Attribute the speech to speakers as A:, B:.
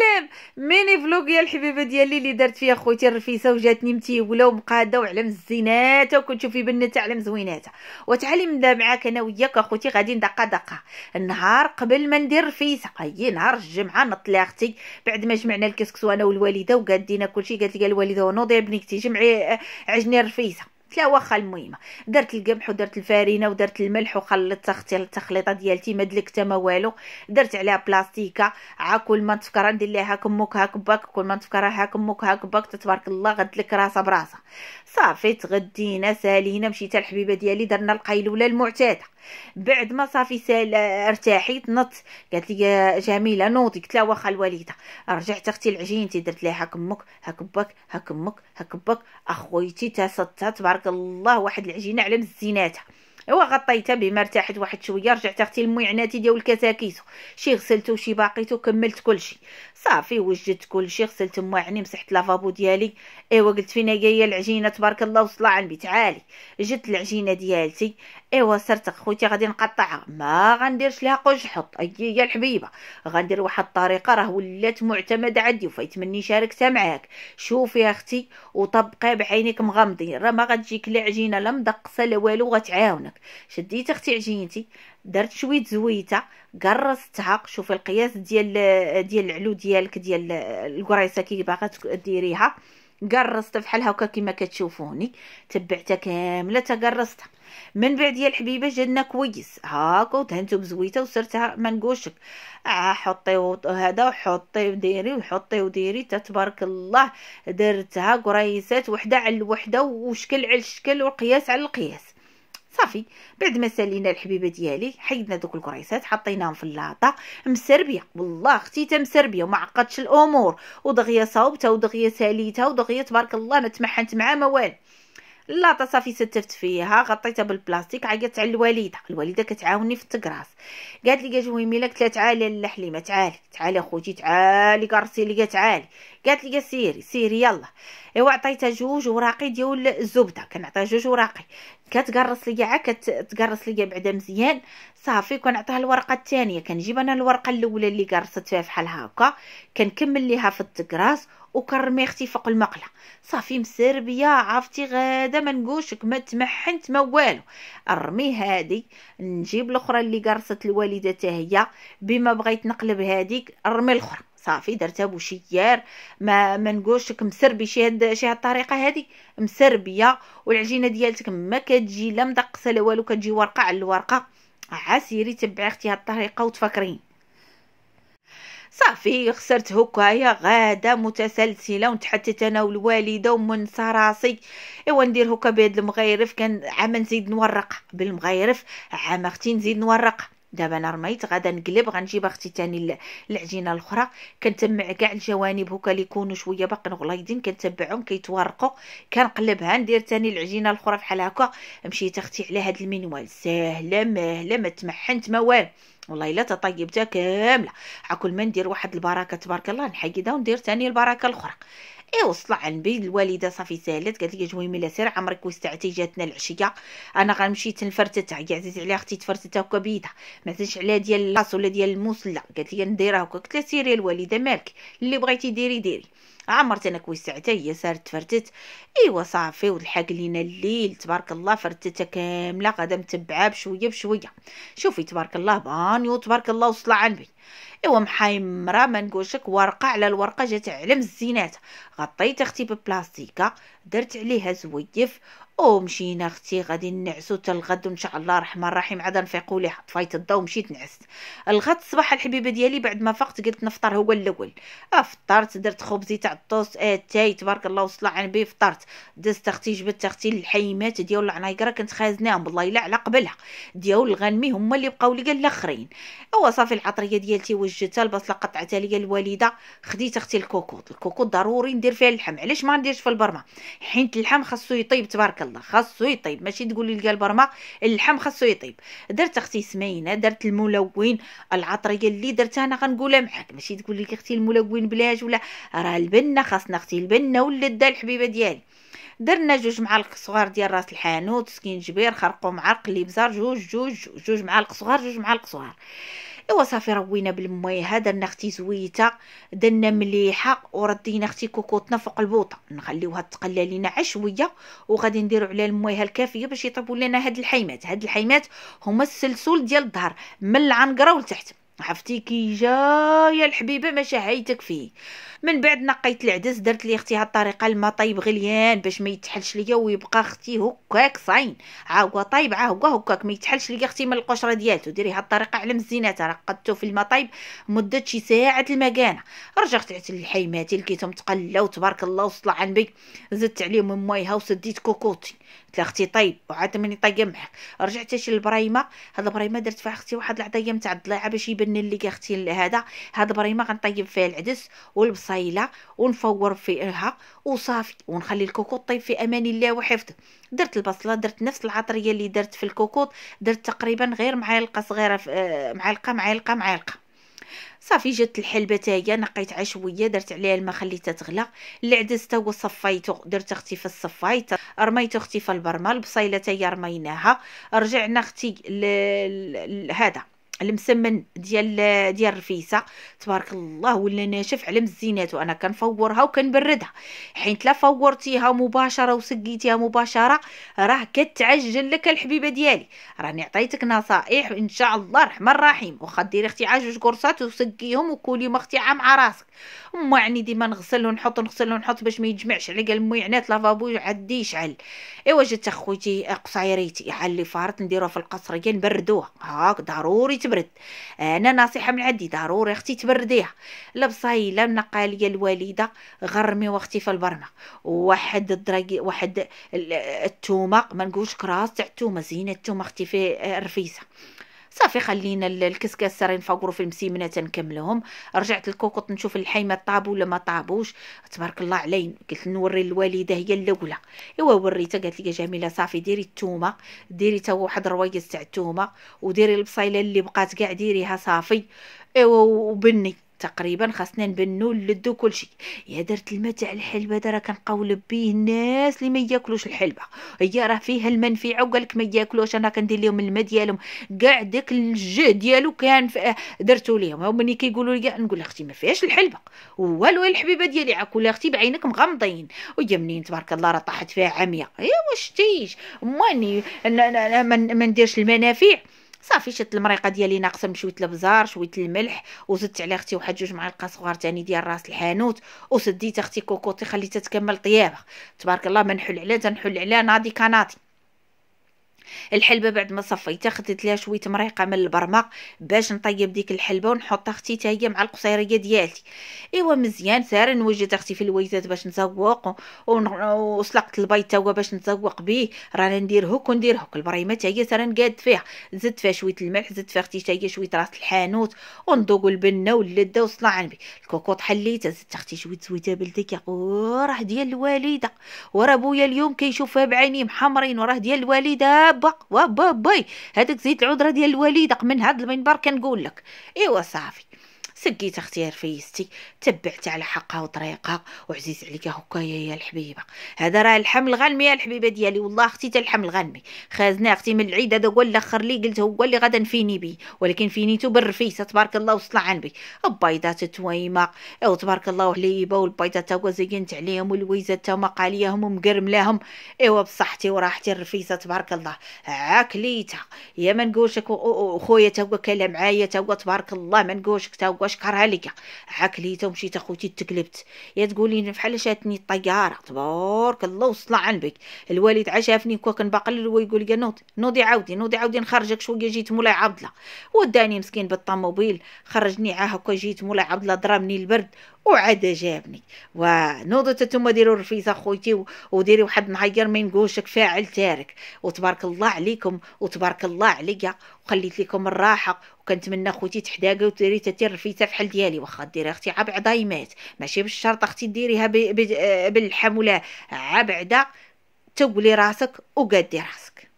A: سلام ميني فلوق يا الحبيبه ديالي اللي درت فيها خوتي الرفيسه وجاتني متيوله ومقاده وعلم الزينات وكتشوفي بنتها علم زويناتها وتعالي معاك انا وياك اخوتي غادي دقه دقه النهار قبل ما ندير رفيسه هي نهار الجمعه نطلع اختي بعد ما جمعنا الكسكسو انا والوالده وقادينا كلشي قالت لي الوالده ونوضي بنيكتي جمعي عجني الرفيسه لا واخا المهم درت القمح ودرت الفارينه ودرت الملح وخلطت اختي التخليطه ديالتي ما حتى ما والو درت عليها بلاستيكه عا كل ما تفكر ندير ليها هاك امك هاك باك كل ما تفكر هاك امك هاك باك تبارك الله غدلك راسها براسها صافي تغدينا سالينا مشيت الحبيبه ديالي درنا القيلوله المعتاده بعد ما صافي سال ارتاحيت نط قالت لي جميله نوضي قلت لها واخا الواليده رجعت اختي تي درت ليها هاك امك هاك باك هاك امك هاك باك اخويتي تا تبارك الله واحد العجينه على مزيناتها ايوا غطيتها بما ارتاحت واحد شويه رجعت اختي المعناتي ديال الكتاكيت شي غسلتو شي باقيتو كملت كلشي صافي وجدت كلشي غسلت المواعني مسحت لافابو ديالي ايوا قلت فينا جايه العجينه تبارك الله وصلى على البيت عالي جدت العجينه ديالتي ايوا سرتك خوتي غادي نقطعها ما غنديرش لها قوج حط ايي يا الحبيبه غندير واحد الطريقه راه ولات معتمده عندي وفايت مني شاركتها معاك شوفي يا اختي وطبقي بعينك مغمضين راه ما غتجيك لا عجينه لا مدقسه لا والو غتعاونك شديت اختي عجينتي درت شويه زويته قرصتها شوفي القياس ديال ديال العلو ديالك ديال الكريسه كي باغا ديريها قرصت بحال هكا كيما كتشوفوني تبعتها كامله تقرصتها من بعد يا الحبيبه جاتنا كويس هاكا ودهنتو بزويته وصرتها منقوشك اه حطي هذا وحطي وديري وحطي وديري تبارك الله درتها قريسات وحده على الوحده وشكل على الشكل وقياس على القياس صافي بعد ما سالينا الحبيبه ديالي حيدنا دوك الكريسات حطيناهم في اللاطه مسربيه والله اختي مسربيه وما عقدتش الامور ودغيا صوبتها ودغيا ساليتها ودغيا تبارك الله ما تمحنت معاه ما والو اللاطه صافي ستفت فيها غطيتها بالبلاستيك عيطت على الوالده الوالده كتعاوني في التكراس قالت لي جويمي قلت لا تعالي لاله تعالي تعالي اخوتي تعالي كرسي لي تعالي قالت لي سيري سيري يلا ايوا عطيتها جوج وراقي ديال الزبده كنعطيها جوج وراقي كتقرص ليا عا كتقرص ليا بعدا مزيان صافي كنعطيها الورقه الثانيه كنجيب انا الورقه الاولى اللي قرصت فيها بحال هكا كنكمل ليها في التكراس وكرمي اختي فوق المقله صافي مسربيه عرفتي غادا ما نقولشك ما تمحنت ما والو ارمي هادي نجيب الاخرى اللي قرصت الوالده حتى هي بما بغيت نقلب هاديك ارمي الاخرى صافي درتها بوشيار ما ما نقولش مسربي شي هاد شي هاد الطريقه هادي مسربيه والعجينه ديالتك ما كتجي لا مدقسه لا والو كتجي ورقه على الورقه عسيري تبعي اختي هاد الطريقه وتفكرين صافي خسرت هكايا غاده متسلسله ونتحتت انا والوالده ومن راسي ايوا ندير هكا بهاد المغيرف كان عام نزيد نورق بالمغيرف عام اختي نزيد نورق دابا انا رميت غادا نقلب غنجيب اختي تاني العجينه الاخرى كنتمع كاع الجوانب هكا اللي يكونوا شويه باقي غليظين كنتبعهم كيتورقوا كنقلبها ندير تاني العجينه الاخرى بحال هكا مشيت اختي على هاد المنوال ساهله ماهله ما تمحنت ما والو والله الا تطيبتها كامله حكل ما ندير واحد البركه تبارك الله نحيدها وندير تاني البركه الاخرى اي وصل عن النبي الوالده صافي سالت قالت لي جوي لا سير عمرك وستعتي جاتنا العشيه انا غنمشي تنفرتتها عزيز عليها اختي تفرتتها هكا بيدها ما تنش عليها ديال الراس ولا ديال الموس لا قالت لي نديرها هكا قلت لها سيري الوالده مالك اللي بغيتي ديري ديري عمرت انا كوي ساعتها هي صارت تفرتت ايوا صافي ولحق لينا الليل تبارك الله فرتتها كامله غدا متبعه بشويه بشويه شوفي تبارك الله بانيو تبارك الله على النبي ايوا محيمره ما نقولشك ورقه على الورقه جات علم الزينات غطيت اختي ببلاستيكه درت عليها زويف ومشينا اختي غادي نعسو حتى الغد ان شاء الله الرحمن الرحيم عاد نفيقوا لي طفيت الضو ومشيت نعست الغد الصباح الحبيبه ديالي بعد ما فقت قلت نفطر هو الاول افطرت آه، درت خبزي تاع الطوست اتاي آه، تبارك الله وصلى على النبي فطرت دزت اختي جبت اختي الحيمات ديال العنايقره كنت خازناهم والله الا على قبلها ديال الغنمي هما اللي بقاو لي قال الاخرين هو صافي العطريه ديالتي وجدتها البصله قطعتها ليا الوالده خديت اختي الكوكوط الكوكوط ضروري ندير فيها اللحم علاش ما نديرش في البرمه حيت اللحم خاصو يطيب تبارك الله خاصو يطيب ماشي تقولي لك البرمه اللحم خاصو يطيب درت اختي سمينه درت الملون العطريه اللي درتها انا غنقولها معاك ماشي تقولي لي اختي الملون بلاش ولا راه البنه خاصنا اختي البنه ولات الحبيبه ديالي درنا جوج معالق صغار ديال راس الحانوت سكينجبير خرقوم عرق لبزار جوج جوج جوج معالق صغار جوج معالق صغار ايوا صافي روينا هذا درنا اختي زويته درنا مليحه وردينا اختي كوكوطنا فوق البوطه نخليوها تقلى لينا عشويه وغادي نديرو عليها المويه الكافيه باش يطيبوا لنا هاد الحيمات هاد الحيمات هما السلسول ديال الظهر من العنقره لتحت عرفتي كي جايه الحبيبه ما شهيتك فيه من بعد نقيت العدس درت لي اختي هالطريقه الماء طيب غليان باش ما يتحلش ليا ويبقى اختي هكاك صاين ها هو طايب ها هو هكاك ما يتحلش ليا اختي من القشره ديالته ديري هالطريقه على مزينات رقدته في الماء طيب مده شي ساعه المكانه رجعت عت لحيماتي لقيتهم تقلاو تبارك الله وصلى عن بي زدت عليهم مويها وسديت كوكوتي قلت لها اختي طيب وعاد من طيب معاك رجعت اش البريمه هاد البريمه درت فيها اختي واحد العطيه نتاع الضليعه باش يبان لي اختي هذا هاد البريمه غنطيب فيها العدس والبصيله ونفور فيها وصافي ونخلي الكوكوط طيب في امان الله وحفظه درت البصله درت نفس العطريه اللي درت في الكوكوط درت تقريبا غير معلقه صغيره آه، معلقه معلقه معلقه صافي جات الحلبه حتى هي نقيت شويه درت عليها الماء خليتها تغلى العدس تا هو صفيتو درت اختي في الصفايت رميتو اختي في البرمه البصيله تا هي رميناها رجعنا اختي هذا المسمن ديال ديال الرفيسه تبارك الله ولا ناشف على مزينات وانا كنفورها وكنبردها حيت لا فورتيها مباشره وسقيتيها مباشره راه كتعجل لك الحبيبه ديالي راني عطيتك نصائح ان شاء الله الرحمن الرحيم واخا ديري اختي عا جوج كرصات وسقيهم ما اختي مع راسك ما يعني ديما نغسل ونحط نغسل ونحط باش ما يتجمعش على قال مي عنات لافابو عدي يشعل ايوا جات اخوتي قصيريتي علي فارت نديروها في القصريه نبردوها هاك ضروري تبرد انا نصيحه من عندي ضروري اختي تبرديها لا بصاي لا نقى الوالده غرمي واختي في البرمه واحد الدراكي واحد التومه ما نقولش كراس تاع التومه زينه التومه اختي في الرفيسه آه، صافي خلينا الكسكاس راه ينفوروا في المسيمنه تنكملهم رجعت الكوكوط نشوف الحيمه طابو ولا ما طابوش تبارك الله علينا قلت نوري الوالده هي الاولى ايوا وريتها قالت لي جميله صافي ديري التومه ديري تا واحد الرويس تاع التومه وديري البصيله اللي بقات كاع ديريها صافي ايوا وبني تقريبا خاصنا نبنو نلدو كلشي يا درت الماء تاع الحلبه راه كنقولب بيه الناس اللي ما ياكلوش الحلبه هي راه فيها المنفعه وقالك ما ياكلوش انا كندير لهم الماء ديالهم كاع داك الجه ديالو كان درتو ليهم هما ملي كيقولوا لي نقول اختي ما فيهاش الحلبه والو الحبيبه ديالي عاكل اختي بعينك مغمضين ويا منين تبارك الله راه طاحت فيها عاميه ايوا شتيش ماني انا ما نديرش المنافع صافي شت المريقه ديالي ناقصه من لبزار البزار شويه الملح وزدت على اختي واحد جوج معالق صغار تاني ديال راس الحانوت وسديت اختي كوكوتي خليتها تكمل طيابه تبارك الله ما نحل عليها تنحل عليها نادي كاناتي الحلبه بعد ما صفيتها خدت ليها شويه مريقه من البرمه باش نطيب ديك الحلبه ونحطها اختي حتى مع القصيريه ديالتي ايوا مزيان سار نوجد اختي في الويزات باش نزوق وسلقت البيض توا باش نزوق به رانا ندير هوك وندير هوك البريمه حتى هي سار نقاد فيها زدت فيها شويه الملح زدت فيها اختي حتى هي شويه راس الحانوت وندوق البنه واللده والصلاعن به الكوكوط حليتها زدت اختي شويه زويته بلدك يا راه ديال الوالده وراه بويا اليوم كيشوفها بعينيه محمرين وراه ديال الوالده وابا وابا باي هذاك زيت العذره ديال الواليدك من هذا المنبر كنقول لك ايوا صافي سقيت اختي رفيستي تبعت على حقها وطريقها وعزيز عليك هكايا يا الحبيبه هذا راه اللحم الغنمي يا الحبيبه ديالي والله اختي تا اللحم الغنمي خازنا اختي من العيد هذا هو الاخر لي قلت هو اللي غدا نفيني به ولكن فينيتو بالرفيسه تبارك الله وصلى عن بي البيضات تويمه او تبارك الله وحليبه والبيضات تا زينت عليهم والويزه تا مقاليهم ومقرملاهم ايوا بصحتي وراحتي الرفيسه تبارك الله عاكليتها يا ما نقولش خويا تا هو كلا معايا تا هو تبارك الله ما نقولش تا هو واش كره لك عاك ليتا ومشيت اخوتي تقلبت يا تقولي بحال شاتني الطياره تبارك الله وصل عندك الوالد عشافني كوا كنبقل هو يقول لي نوضي نوضي عاودي نوضي عاودي نخرجك شويه جيت مولاي عبد الله وداني مسكين بالطوموبيل خرجني عا هكا جيت مولاي عبد الله ضربني البرد وعاد جابني ونوضة تما ديروا الرفيزة خويتي وديري واحد نهير ما ينقوشك فاعل تارك وتبارك الله عليكم وتبارك الله عليا وخليت لكم الراحه وكنتمنى خوتي تحداقي وديري تاتي الرفيته فحال ديالي واخا ديري اختي عاب يمات ماشي بالشرط اختي ديريها باللحم ولا عاب تولي راسك وقادي راسك